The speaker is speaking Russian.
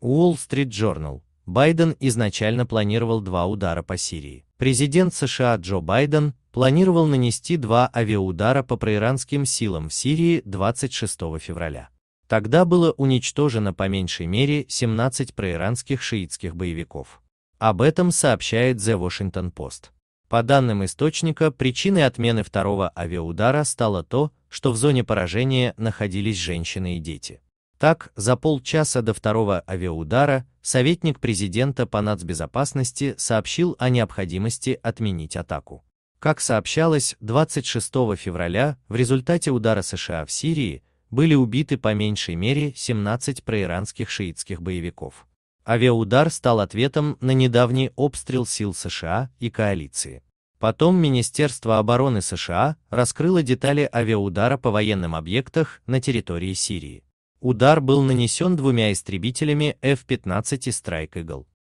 Wall Street Journal. Байден изначально планировал два удара по Сирии. Президент США Джо Байден планировал нанести два авиаудара по проиранским силам в Сирии 26 февраля. Тогда было уничтожено по меньшей мере 17 проиранских шиитских боевиков. Об этом сообщает The Washington Post. По данным источника, причиной отмены второго авиаудара стало то, что в зоне поражения находились женщины и дети. Так, за полчаса до второго авиаудара советник президента по нацбезопасности сообщил о необходимости отменить атаку. Как сообщалось, 26 февраля в результате удара США в Сирии были убиты по меньшей мере 17 проиранских шиитских боевиков. Авиаудар стал ответом на недавний обстрел сил США и коалиции. Потом Министерство обороны США раскрыло детали авиаудара по военным объектах на территории Сирии. Удар был нанесен двумя истребителями F-15 и Strike Eagle.